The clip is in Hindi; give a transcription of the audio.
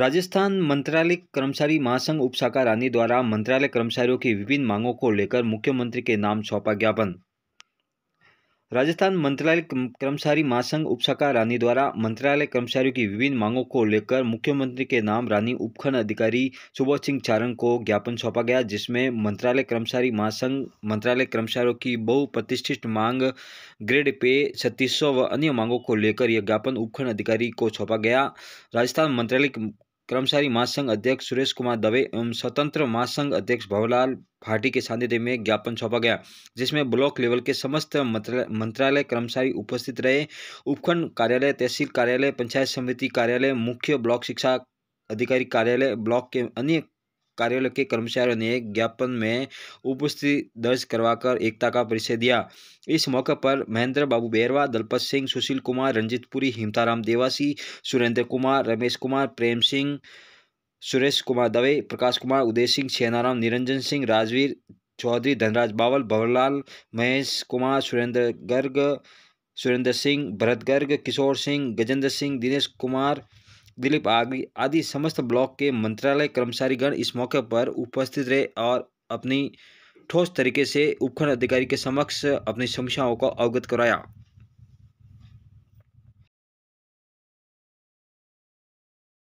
राजस्थान मंत्रालय कर्मचारी महासंघ उपशाखा रानी द्वारा मंत्रालय कर्मचारियों की विभिन्न मांगों को लेकर मुख्यमंत्री के नाम सौंपा ज्ञापन राजस्थान मंत्रालय कर्मचारी महासंघ उपशाखा रानी द्वारा मंत्रालय कर्मचारियों की विभिन्न मांगों को लेकर मुख्यमंत्री के नाम रानी उपखंड अधिकारी सुबोध सिंह चारंग को ज्ञापन सौंपा गया जिसमें मंत्रालय कर्मचारी महासंघ मंत्रालय कर्मचारियों की बहुप्रतिष्ठित मांग ग्रेड पे छत्तीस व अन्य मांगों को लेकर यह ज्ञापन उपखंड अधिकारी को सौंपा गया राजस्थान मंत्रालय कर्मचारी महासंघ अध्यक्ष सुरेश कुमार दवे एवं स्वतंत्र महासंघ अध्यक्ष भवलाल भाटी के सानिध्य में ज्ञापन सौंपा गया जिसमें ब्लॉक लेवल के समस्त मंत्रालय कर्मचारी उपस्थित रहे उपखंड कार्यालय तहसील कार्यालय पंचायत समिति कार्यालय मुख्य ब्लॉक शिक्षा अधिकारी कार्यालय ब्लॉक के अन्य कार्यालय के कर्मचारियों ने ज्ञापन में उपस्थिति दर्ज करवाकर एकता का परिचय दिया इस मौके पर महेंद्र बाबू बेरवा दलपत सिंह सुशील कुमार पुरी हिमताराम देवासी सुरेंद्र कुमार रमेश कुमार प्रेम सिंह सुरेश कुमार दवे प्रकाश कुमार उदय सिंह सेनाराम निरंजन सिंह राजवीर चौधरी धनराज बावल भवरलाल महेश कुमार सुरेंद्र गर्ग सुरेंद्र सिंह भरत गर्ग किशोर सिंह गजेंद्र सिंह दिनेश कुमार दिलीप आगी आदि समस्त ब्लॉक के मंत्रालय कर्मचारीगण इस मौके पर उपस्थित रहे और अपनी ठोस तरीके से उपखंड अधिकारी के समक्ष अपनी समस्याओं को अवगत कराया